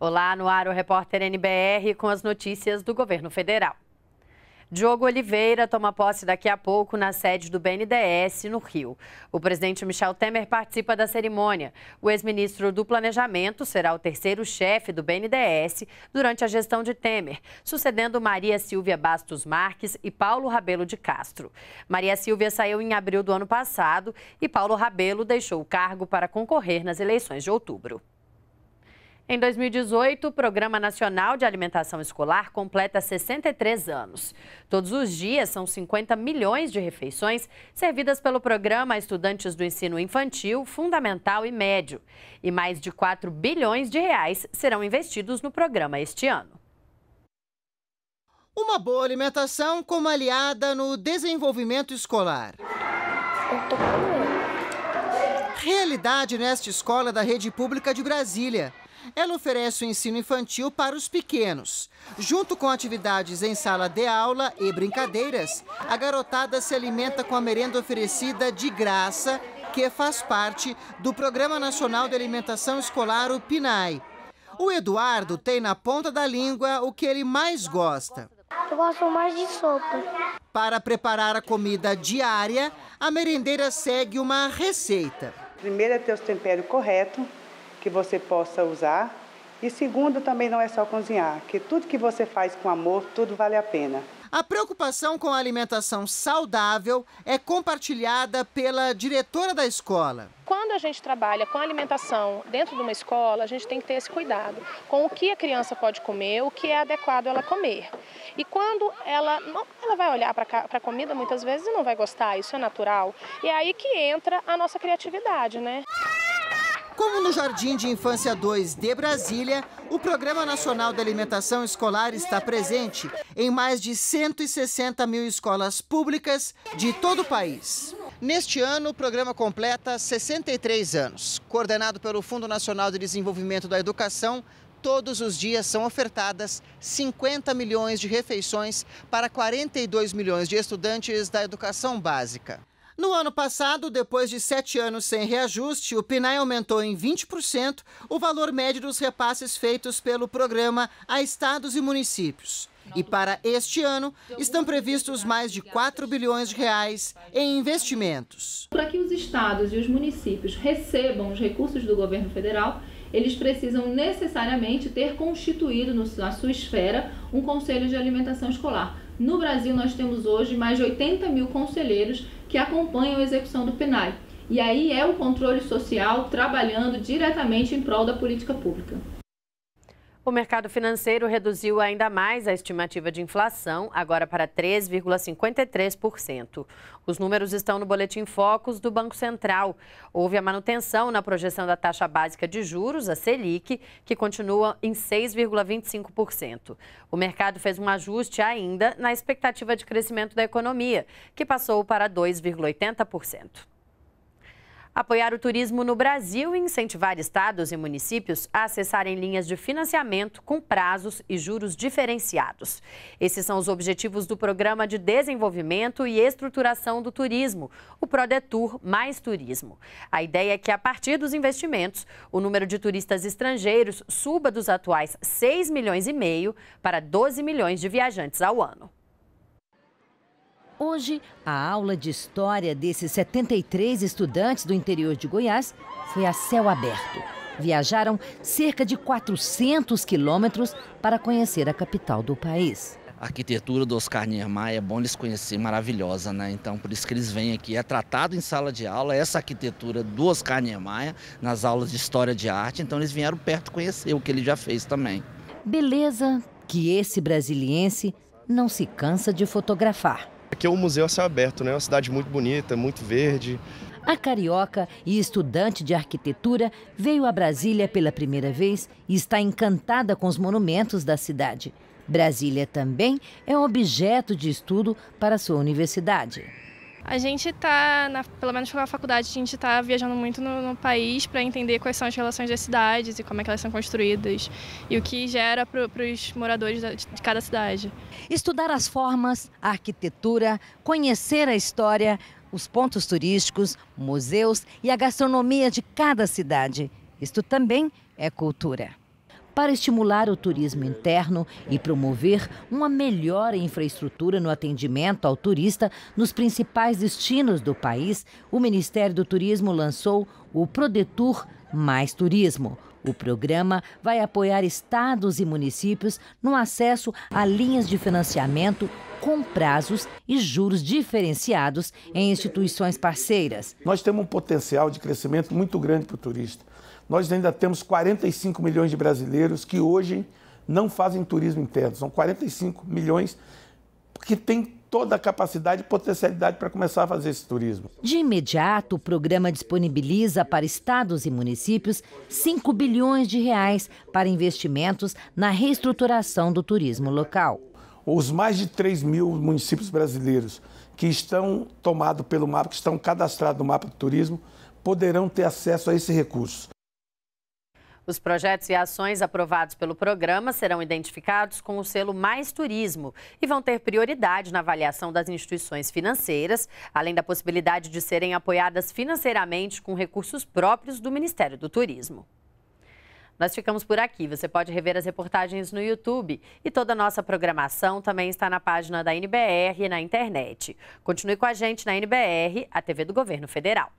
Olá, no ar o repórter NBR com as notícias do governo federal. Diogo Oliveira toma posse daqui a pouco na sede do BNDES, no Rio. O presidente Michel Temer participa da cerimônia. O ex-ministro do Planejamento será o terceiro chefe do BNDES durante a gestão de Temer, sucedendo Maria Silvia Bastos Marques e Paulo Rabelo de Castro. Maria Silvia saiu em abril do ano passado e Paulo Rabelo deixou o cargo para concorrer nas eleições de outubro. Em 2018, o Programa Nacional de Alimentação Escolar completa 63 anos. Todos os dias são 50 milhões de refeições servidas pelo programa a estudantes do ensino infantil, fundamental e médio. E mais de 4 bilhões de reais serão investidos no programa este ano. Uma boa alimentação como aliada no desenvolvimento escolar. Realidade nesta escola da rede pública de Brasília. Ela oferece o ensino infantil para os pequenos. Junto com atividades em sala de aula e brincadeiras, a garotada se alimenta com a merenda oferecida de graça, que faz parte do Programa Nacional de Alimentação Escolar, o PNAE. O Eduardo tem na ponta da língua o que ele mais gosta. Eu gosto mais de sopa. Para preparar a comida diária, a merendeira segue uma receita. Primeiro é ter os temperos corretos, que você possa usar. E segundo, também não é só cozinhar, que tudo que você faz com amor, tudo vale a pena. A preocupação com a alimentação saudável é compartilhada pela diretora da escola. Quando a gente trabalha com alimentação dentro de uma escola, a gente tem que ter esse cuidado com o que a criança pode comer, o que é adequado ela comer. E quando ela não, ela vai olhar para a comida muitas vezes e não vai gostar, isso é natural. E é aí que entra a nossa criatividade, né? Como no Jardim de Infância 2 de Brasília, o Programa Nacional de Alimentação Escolar está presente em mais de 160 mil escolas públicas de todo o país. Neste ano, o programa completa 63 anos. Coordenado pelo Fundo Nacional de Desenvolvimento da Educação, todos os dias são ofertadas 50 milhões de refeições para 42 milhões de estudantes da educação básica. No ano passado, depois de sete anos sem reajuste, o PNAE aumentou em 20% o valor médio dos repasses feitos pelo programa a estados e municípios. E para este ano, estão previstos mais de 4 bilhões de reais em investimentos. Para que os estados e os municípios recebam os recursos do governo federal, eles precisam necessariamente ter constituído na sua esfera um conselho de alimentação escolar no Brasil, nós temos hoje mais de 80 mil conselheiros que acompanham a execução do PNAE. E aí é o controle social trabalhando diretamente em prol da política pública. O mercado financeiro reduziu ainda mais a estimativa de inflação, agora para 3,53%. Os números estão no Boletim Focos do Banco Central. Houve a manutenção na projeção da taxa básica de juros, a Selic, que continua em 6,25%. O mercado fez um ajuste ainda na expectativa de crescimento da economia, que passou para 2,80% apoiar o turismo no Brasil e incentivar estados e municípios a acessarem linhas de financiamento com prazos e juros diferenciados. Esses são os objetivos do Programa de Desenvolvimento e Estruturação do Turismo, o Prodetur Mais Turismo. A ideia é que, a partir dos investimentos, o número de turistas estrangeiros suba dos atuais 6 milhões e meio para 12 milhões de viajantes ao ano. Hoje, a aula de história desses 73 estudantes do interior de Goiás foi a céu aberto. Viajaram cerca de 400 quilômetros para conhecer a capital do país. A arquitetura do Oscar Niemeyer é bom eles conhecer, maravilhosa, né? Então, por isso que eles vêm aqui. É tratado em sala de aula essa arquitetura do Oscar Niemeyer nas aulas de História de Arte. Então, eles vieram perto conhecer o que ele já fez também. Beleza que esse brasiliense não se cansa de fotografar. Aqui é um museu a céu aberto, né? É uma cidade muito bonita, muito verde. A carioca e estudante de arquitetura veio a Brasília pela primeira vez e está encantada com os monumentos da cidade. Brasília também é um objeto de estudo para sua universidade. A gente está, pelo menos pela faculdade, a gente está viajando muito no, no país para entender quais são as relações das cidades e como é que elas são construídas e o que gera para os moradores da, de cada cidade. Estudar as formas, a arquitetura, conhecer a história, os pontos turísticos, museus e a gastronomia de cada cidade. Isto também é cultura para estimular o turismo interno e promover uma melhor infraestrutura no atendimento ao turista nos principais destinos do país, o Ministério do Turismo lançou o Prodetur Mais Turismo. O programa vai apoiar estados e municípios no acesso a linhas de financiamento com prazos e juros diferenciados em instituições parceiras. Nós temos um potencial de crescimento muito grande para o turista nós ainda temos 45 milhões de brasileiros que hoje não fazem turismo interno. São 45 milhões que têm toda a capacidade e potencialidade para começar a fazer esse turismo. De imediato, o programa disponibiliza para estados e municípios 5 bilhões de reais para investimentos na reestruturação do turismo local. Os mais de 3 mil municípios brasileiros que estão tomados pelo mapa, que estão cadastrados no mapa do turismo, poderão ter acesso a esse recurso. Os projetos e ações aprovados pelo programa serão identificados com o selo Mais Turismo e vão ter prioridade na avaliação das instituições financeiras, além da possibilidade de serem apoiadas financeiramente com recursos próprios do Ministério do Turismo. Nós ficamos por aqui. Você pode rever as reportagens no YouTube e toda a nossa programação também está na página da NBR e na internet. Continue com a gente na NBR, a TV do Governo Federal.